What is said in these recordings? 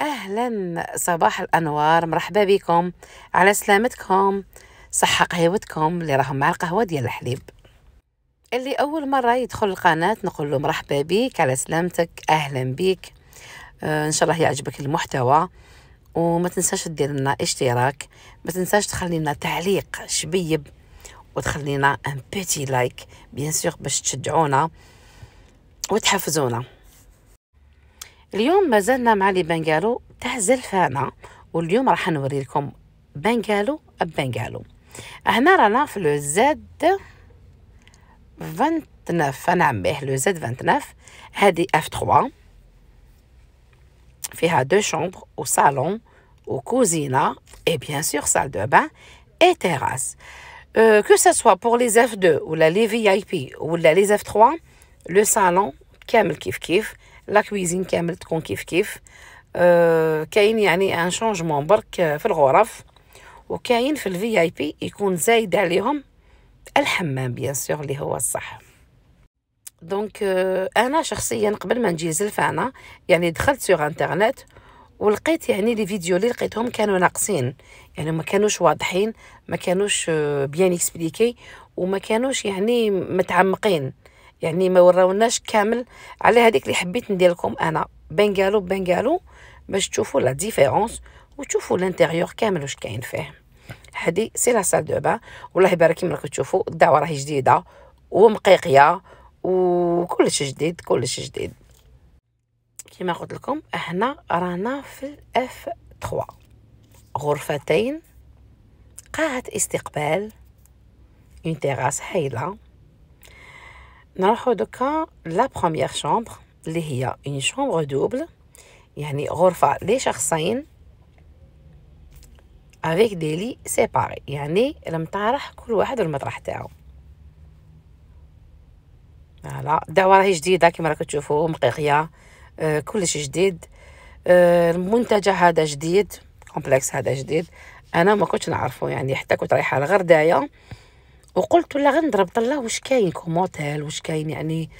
أهلا صباح الأنوار مرحبا بكم على سلامتكم صحة قهوتكم اللي راهم مع القهوة ديال الحليب اللي أول مرة يدخل القناة نقول له مرحبا بك على سلامتك أهلا بك آه إن شاء الله يعجبك المحتوى وما تنساش تدير لنا اشتراك ما تنساش تخلي لنا تعليق شبيب وتخلينا ان بيتي لايك بيان سور باش تشجعونا وتحفزونا اليوم مازلنا مع لي بنغالو تاع زلفانه واليوم راح نوري لكم بنغالو بنغالو هنا رانا في لو زد 29 نعم به لو زد 29 هادي اف 3 فيها دو شومبر و صالون و وكوزينه اي بيان سور سال دو بان اي تيراس Euh, que ce soit pour les F2 ou la les VIP ou la les F3, le salon, كامل كيف كيف لا كويزين كامل تكون كيف كيف كاين يعني ان شونجمون برك في الغرف وكاين في الفي اي بي يكون زايد عليهم الحمام بيان سور اللي هو الصح دونك euh, انا شخصيا قبل ما نجي زلفانه يعني دخلت سوغ انترنت ولقيت يعني لي فيديو اللي لقيتهم كانوا ناقصين يعني ما كانوش واضحين ما كانوش بيان euh, اكسبليكي وما كانوش يعني متعمقين يعني ما وراوناش كامل على هذيك اللي حبيت ندير لكم انا بنغالو بنغالو باش تشوفوا لا ديفيرونس وتشوفوا لانتيريور كامل واش كاين فيه هذه سي لا سال دو بان والله يبارك كيما راكم تشوفوا الدعوه راهي جديده ومقيقيه وكلش جديد كلش جديد كيما قلت لكم هنا رانا في الاف 3 غرفتين قاعة استقبال اون تيراس هايله نروحو دوكا لا بروميير شامبر اللي هي اون شامبر دوبل يعني غرفة لشخصين افيك دي لي سيباري يعني المطارح كل واحد والمطرح تاعو فوالا الدعوة راهي جديدة كيما راكم تشوفو مقيقية آه، كلش كلشي جديد آه المنتجع هذا جديد كومبلكس هذا جديد انا ما كنتش نعرفه يعني حتى كنت رايحه لغردايه وقلت ولا غنضرب طله واش كاين كوموتيل واش كاين يعني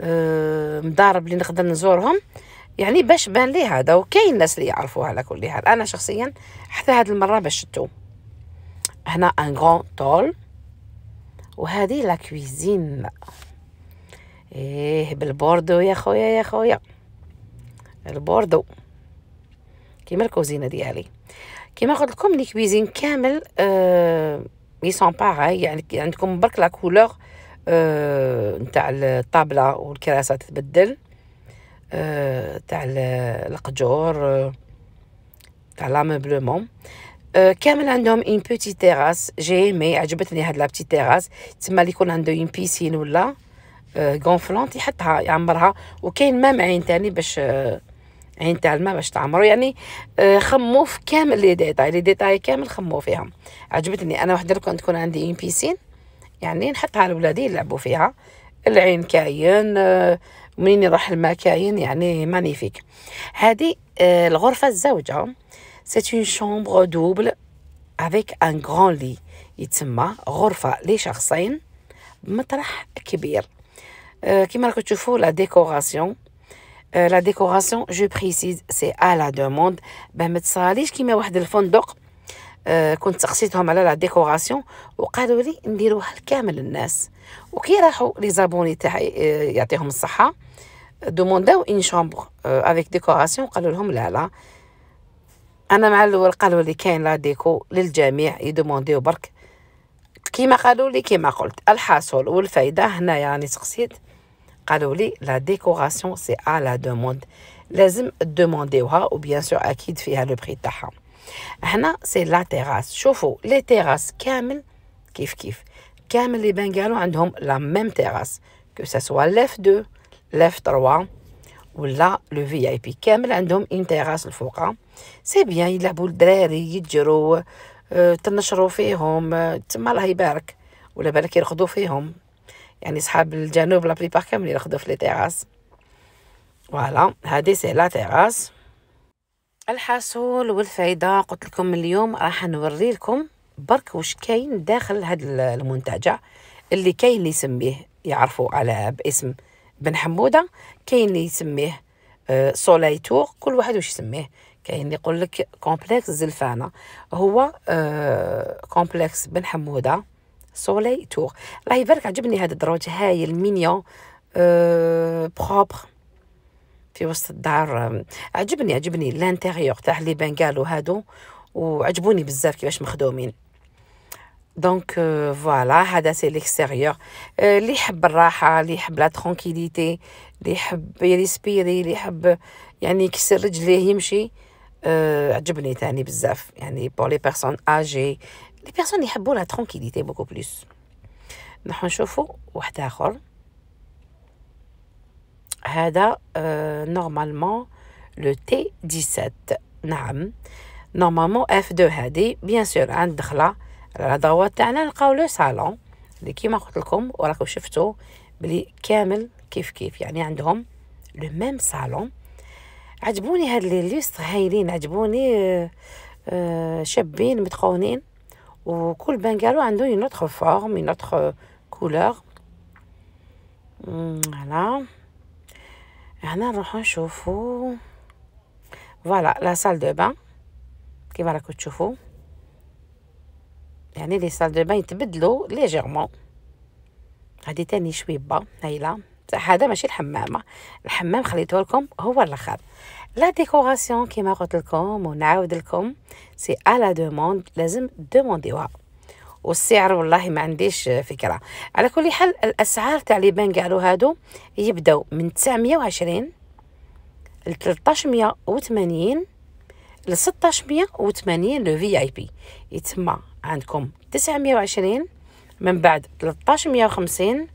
آه مضارب اللي نقدر نزورهم يعني باش بان لي هذا وكاين ناس اللي يعرفوه على كل حال انا شخصيا حتى هاد المره باش شتو هنا ان غون طول وهذه لا كويزين ايه بالبوردو يا خويا يا خويا البوردو كيما الكوزينه ديالي كيما قلت لكم كويزين كامل آه مي سون باغاي يعني عندكم برك لا كولور آه euh, نتاع الطابله والكراسه تتبدل آه تاع القجور آه تاع لامبلومون euh, كامل عندهم اون بوتي تيراس جي مي عجبتني هاد لا بوتي تيراس تما اللي يكون عنده اون بيسين ولا غونفلونت يحطها يعمرها وكاين مام عين تاني باش عين يعني تاع الماء باش تعمرو يعني آه، خمو في كامل لي ديتاي لي ديتاي كامل خمو فيهم عجبتني انا وحده كنت تكون عندي اون بيسين يعني نحطها لولادي يلعبوا فيها العين كاين آه، منين يروح الماء كاين يعني مانيفيك هذه آه، الغرفه الزوجه سي اون شومبر دوبل افيك ان غران لي يتسمى غرفه لشخصين بمطرح كبير كيما راكم تشوفوا لا ديكوراسيون لا ديكوراسيون جو بريسيز سي ا لا دوموند باه ما تصاليش كيما واحد الفندق كنت سقسيتهم على لا ديكوراسيون وقالوا لي نديروها كامل الناس وكي راحوا لي زابوني تاعي يعطيهم الصحه دومونداو اون شامبر افيك ديكوراسيون قالوا لهم لا لا انا مع الاول قالوا لي كاين لا ديكو للجميع يدومونديو برك كيما قالوا لي كيما قلت الحاصل والفايده هنا يعني سقسيت La décoration, c'est à la demande. Les gens demandent ou bien sûr à qui ils font le prix. C'est la terrasse. Les terrasses, Kamel, Kif Kif. les Bengalos ont la même terrasse. Que ce soit 2 l'F3, ou là, le VIP. ont une C'est bien, ils ont une terrasse. Ils ont Ils ont Ils ont يعني صحاب الجنوب لا بليبار كاملين ياخذوا في لي تيراس فوالا هادي سي لا تيراس الحصول والفايده قلت لكم اليوم راح نوري لكم برك واش كاين داخل هاد المنتجع اللي كاين اللي يسميه يعرفوا على باسم بن حموده كاين اللي يسميه آه، تور كل واحد واش يسميه كاين اللي يقول لك كومبلكس زلفانه هو آه، كومبلكس بن حموده سولي تور راهي بالك عجبني هذا الدروج هايل مينيون أه بروبر في وسط الدار عجبني عجبني لانتيريور تاع لي بنغالو هادو وعجبوني بزاف كيفاش مخدومين دونك فوالا euh، هذا سي ليكستيريور اللي يحب الراحه اللي يحب لا ترونكيليتي اللي يحب يريسبيري اللي يحب يعني يكسر رجليه يمشي آه، عجبني تاني بزاف يعني بور لي بيرسون اجي لي بيرسون يحبوا لا ترونكيليتي بوكو بلوس نحن نشوفوا واحد اخر هذا نورمالمون لو تي 17 نعم نورمالمون اف 2 هادي بيان سور عند دخله على دوات تاعنا نلقاو لو صالون اللي كيما قلت لكم وراكم شفتوا بلي كامل كيف كيف يعني عندهم لو ميم صالون عجبوني هاد لي ليست هايلين عجبوني شابين متقونين où Cool Bengalo a une autre forme, une autre euh, couleur. Hmm, voilà. on a un Voilà, la salle de bain. Qui va la couche Il y a des salles de bain, il de l'eau légèrement. à des tennis, je suis là هذا ماشي الحمامه الحمام خليته لكم هو الاخر لا ديكوراسيون كيما قلت لكم ونعاود لكم سي الا دوموند لازم دومونديوها والسعر والله ما عنديش فكره على كل حال الاسعار تاع لي قالوا هادو يبداو من 920 ل 1380 ل 1680 لو في اي بي يتما عندكم 920 من بعد 1350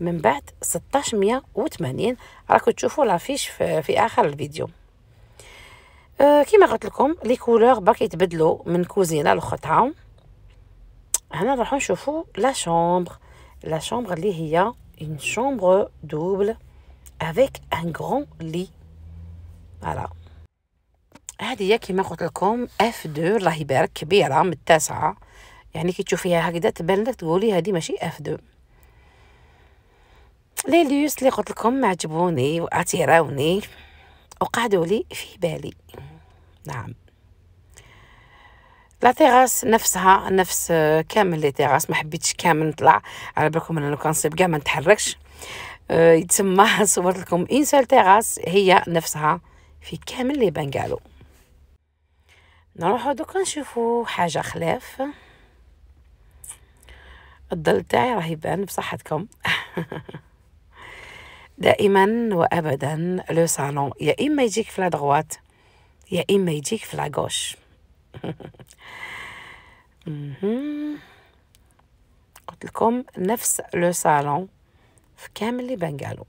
من بعد 1680 راكم تشوفوا لافيش في, اخر الفيديو أه كما قلت لكم لي كولور باك يتبدلوا من كوزينه لخطها هنا نروحو نشوفو لا شومبر لا شومبر اللي هي اون شومبر دوبل افيك ان غران لي فوالا هذه هي كما قلت لكم اف 2 الله يبارك كبيره من التاسعه يعني كي تشوفيها هكذا تبان لك تقولي هذه ماشي اف 2 لي ليوس لي قلت لكم عجبوني واعتراوني وقعدوا لي في بالي نعم لا تيغاس نفسها نفس كامل لي تيغاس ما حبيتش كامل نطلع على بالكم انا لو كان صيب كاع ما نتحركش آه، يتسمى صورت لكم اون سال تيغاس هي نفسها في كامل لي بنغالو نروحو دوكا نشوفو حاجه خلاف الظل تاعي راه يبان بصحتكم دائما وابدا لو سالون يا اما يجيك في لا دغوات يا اما يجيك في لا غوش قلت لكم نفس لو سالون في كامل لي بنغالو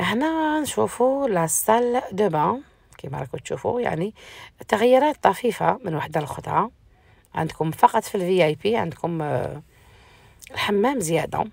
هنا نشوفوا لا سال دو بان كيما راكم تشوفوا يعني تغييرات طفيفه من وحده لاخرى عندكم فقط في الفي اي بي عندكم آه، الحمام زياده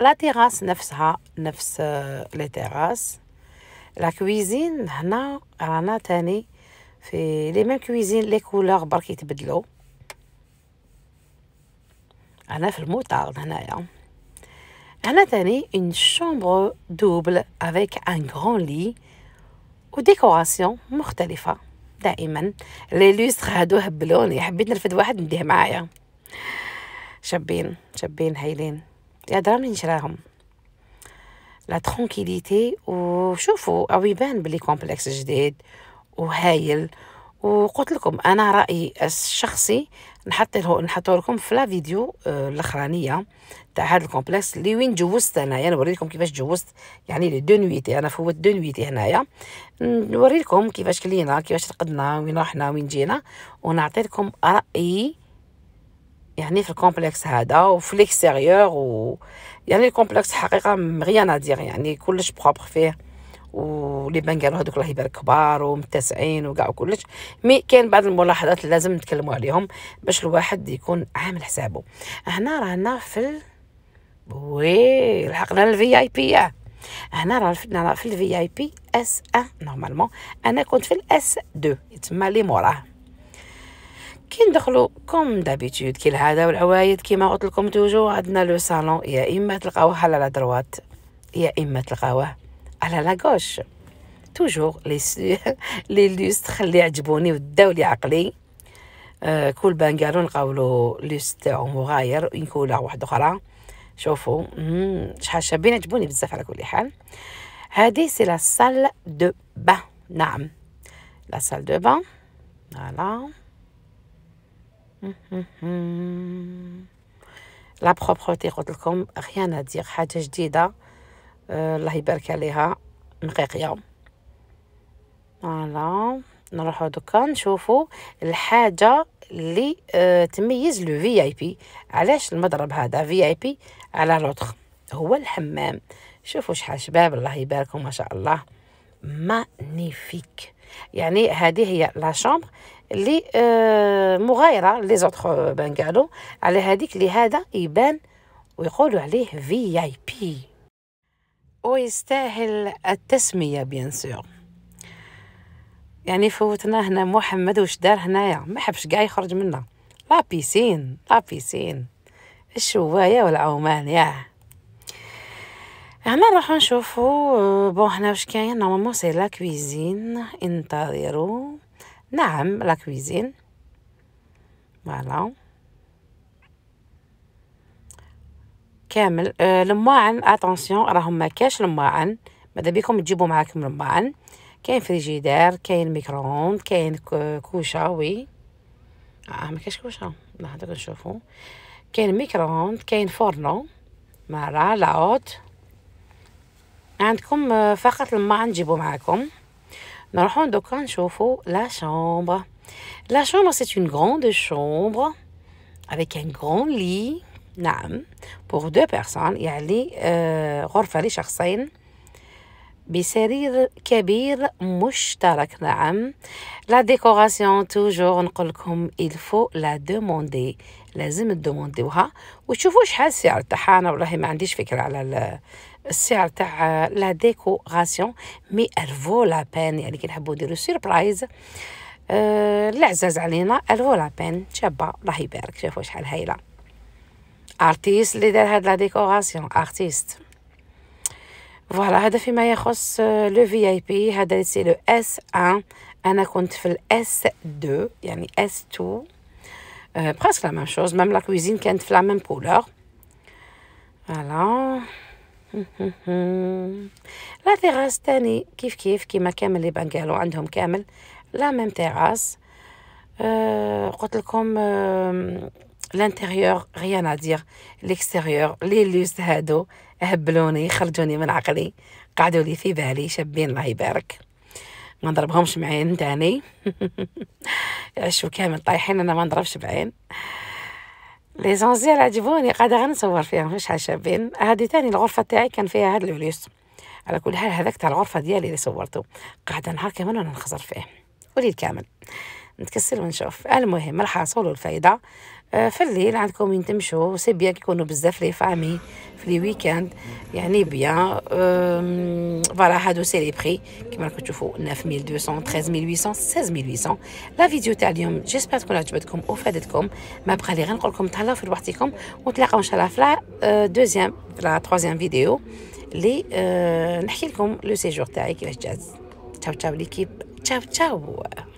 لا تيراس نفسها نفس آه، لي تيراس لا كويزين هنا رانا تاني في لي ميم كويزين لي كولور برك يتبدلو انا في الموتار هنايا هنا تاني اون شومبر دوبل افيك ان غران لي و ديكوراسيون مختلفه دائما لي لوستر هادو هبلوني حبيت نرفد واحد نديه معايا شابين شابين هايلين درا من نشراهم لا ترونكيليتي وشوفوا او يبان بلي كومبلكس جديد وهايل وقلت لكم انا رايي الشخصي نحط له نحط لكم في لا فيديو آه، الاخرانيه تاع هذا الكومبلكس اللي وين جوزت انايا نوريكم كيفاش جوزت يعني لي دو نويتي انا فوت دو نويتي هنايا نوريكم كيفاش كلينا كيفاش رقدنا وين رحنا وين جينا ونعطي لكم رايي يعني في الكومبلكس هذا وفي ليكستيريور و يعني الكومبلكس حقيقه مغيان ادير يعني كلش بروبر فيه ولي بان قالوا هذوك الله يبارك كبار ومتسعين وكاع كلش مي كاين بعض الملاحظات اللي لازم نتكلموا عليهم باش الواحد يكون عامل حسابه هنا رانا في ال... وي لحقنا الفي اي آه. بي هنا راه في الفي اي بي اس 1 نورمالمون انا كنت في الاس 2 يتسمى لي موراه كي ندخلوا كوم دابيتود كي العاده والعوايد كيما قلت لكم توجو عندنا لو صالون يا اما تلقاوه على لا دروات يا اما تلقاوه على لا غوش توجور لي لي لوست خلي عجبوني وداو لي عقلي آه، كل بانكالو نلقاو له لوست تاعو مغاير ينكولا واحد اخرى شوفوا شحال شابين عجبوني بزاف على كل حال هذه سي لا سال دو با نعم لا سال دو با فوالا لا بروبرتي قلت لكم رينا دير حاجه جديده آه، الله يبارك عليها نقيقيه فوالا نروحو دوكا نشوفو الحاجه اللي آه، تميز لو في اي بي علاش المضرب هذا في اي بي على لوطخ هو الحمام شوفوا شحال شباب الله يباركم ما شاء الله مانيفيك يعني هذه هي لا شومبر اللي آه، مغايره لي زوتر بانغالو على هذيك لهذا يبان ويقولوا عليه في اي بي ويستاهل التسميه بيان يعني فوتنا هنا محمد واش دار هنايا ما حبش كاع يخرج منا لا بيسين لا بيسين الشوايه والعومان ياه هنا نروحو نشوفو بون هنا واش كاين نورمالمون سي لا كويزين انتظروا نعم لا كويزين فوالا كامل أه الماعن اتونسيون راهم ما كاش الماعن ماذا بيكم تجيبوا معاكم الماعن كاين فريجيدار كاين ميكرووند كاين كوشا وي اه ما كاش كوشا نحضر نشوفو كاين ميكرووند كاين فورنو مع لاوت Comme faire un manche, on ne reprend aucun faire la chambre. La chambre, c'est une grande chambre avec un grand lit pour deux personnes. Il y a le lit بسرير كبير مشترك نعم لا ديكوراسيون توجور نقول لكم الفو لا دوموندي لازم تدومونديوها وتشوفوا شحال السعر تاعها انا والله ما عنديش فكره على السعر تاع لا ديكوراسيون مي الفو لا بان يعني كي نحبوا نديروا آه، سيربرايز العزاز أه علينا الفو لا بان شابه الله يبارك شوفوا شحال هايله ارتيست اللي دار هاد لا ديكوراسيون ارتيست فوالا هذا فيما يخص لو في اي بي هذا سي لو اس 1 انا كنت في الاس 2 يعني اس 2 برسك لا ميم شوز ميم لا كويزين كانت في لا ميم كولور فوالا لا تيراس تاني كيف كيف كيما كامل لي بانكالو عندهم كامل لا ميم تيراس قلت لكم أه l'intérieur rien à dire l'extérieur les lustres هادو هبلوني خرجوني من عقلي قعدوا لي في بالي شابين الله يبارك ما نضربهمش معين تاني عشو كامل طايحين انا ما نضربش بعين لي زونزيال عجبوني قاعدة غنصور نصور فيهم شحال شابين هادي تاني الغرفة تاعي كان فيها هاد العليس على كل حال هذاك تاع الغرفة ديالي اللي صورته قاعدة نهار كامل وانا نخزر فيه وليد كامل نتكسل ونشوف المهم الحاصل والفايدة آه، في الليل عندكم وين تمشوا سي بيان كيكونوا بزاف لي فامي في لي ويكاند يعني بيان فوالا هادو سي لي بري كيما راكم تشوفوا 9200 13800 16800 لا فيديو تاع اليوم جيسبر تكون عجبتكم وفادتكم ما بقى لي غنقول لكم تهلاو في رواحتكم ونتلاقاو ان شاء الله في لا دوزيام في لا تروزيام فيديو لي نحكي لكم لو سيجور تاعي كيفاش جاز تشاو تشاو ليكيب تشاو تشاو